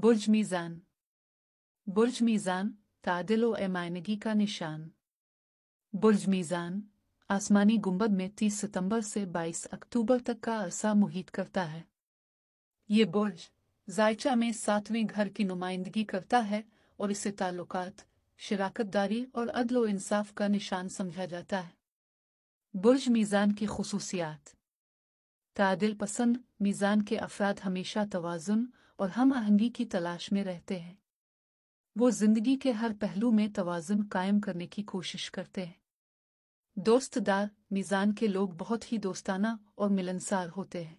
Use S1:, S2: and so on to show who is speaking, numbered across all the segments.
S1: बुर्ज मीज़ान बुर्ज मीज़ान तादिल व एमायनगी का निशान बुर्ज मीज़ान आसमानी गुंबद में 30 सितंबर से 22 अक्टूबर तक का अरसा मुहित करता है ये बुर्ज जायचा में सातवें घर की नुमाइंदगी करता है और इसे ताल्लुकात शराकतदारी और अदल इंसाफ का निशान समझा जाता है बुर्ज मीज़ान की खसूसियात तादिल पसंद मीज़ान के अफराद हमेशा तोज़ुन और हम आहंगी की तलाश में रहते हैं वो जिंदगी के हर पहलू में तोज़न कायम करने की कोशिश करते हैं दोस्तदार मिज़ान के लोग बहुत ही दोस्ताना और मिलनसार होते हैं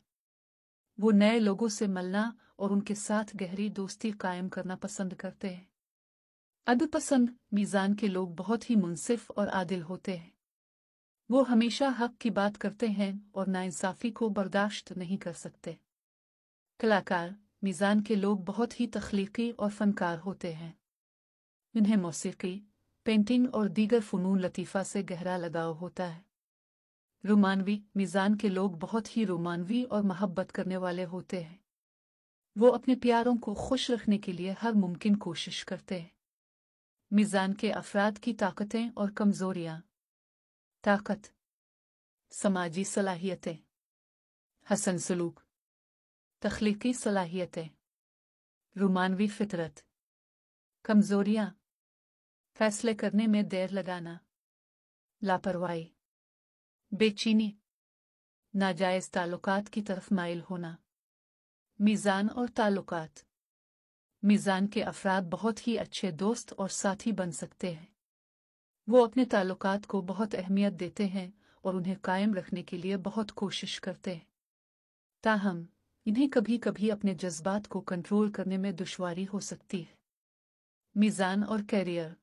S1: वो नए लोगों से मिलना और उनके साथ गहरी दोस्ती कायम करना पसंद करते हैं अदपसंद मीज़ान के लोग बहुत ही मुनसिफ और आदिल होते हैं वो हमेशा हक की बात करते हैं और नाइंसाफ़ी को बर्दाश्त नहीं कर सकते कलाकार मीज़ान के लोग बहुत ही तख्लीकी और फ़नकार होते हैं इन्हें मौसीकी पेंटिंग और दीगर फ़नून लतीफ़ा से गहरा लगाव होता है रोमानवी मीज़ान के लोग बहुत ही रोमानवी और मोहब्बत करने वाले होते हैं वो अपने प्यारों को खुश रखने के लिए हर मुमकिन कोशिश करते हैं मीज़ान के अफराद की ताकतें और कमज़ोरियाँ ताकत समाजी सलाहियतें हसन सलूक तख्लीकी सलाहियतें रुमानवी फितरत कमजोरियां फैसले करने में देर लगाना लापरवाही बेचीनी नाजायज ताल्लुक की तरफ माइल होना मीज़ान और ताल्लुक मीज़ान के अफराद बहुत ही अच्छे दोस्त और साथी बन सकते हैं वो अपने ताल्लुक को बहुत अहमियत देते हैं और उन्हें कायम रखने के लिए बहुत कोशिश करते हैं ताहम इन्हें कभी कभी अपने जज्बात को कंट्रोल करने में दुश्वारी हो सकती है मिज़ान और कैरियर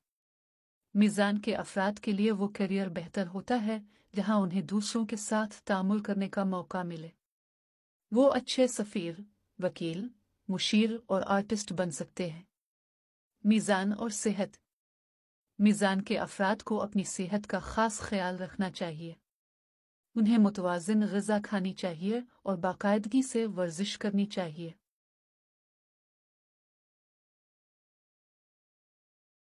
S1: मिज़ान के अफराद के लिए वो करियर बेहतर होता है जहां उन्हें दूसरों के साथ तामुल करने का मौका मिले वो अच्छे सफ़ीर वकील मुशीर और आर्टिस्ट बन सकते हैं मिज़ान और सेहत मिज़ान के अफराद को अपनी सेहत का खास ख्याल रखना चाहिए उन्हें मुतवाजन गज़ा खानी चाहिए और बाकायदगी से वर्जिश करनी चाहिए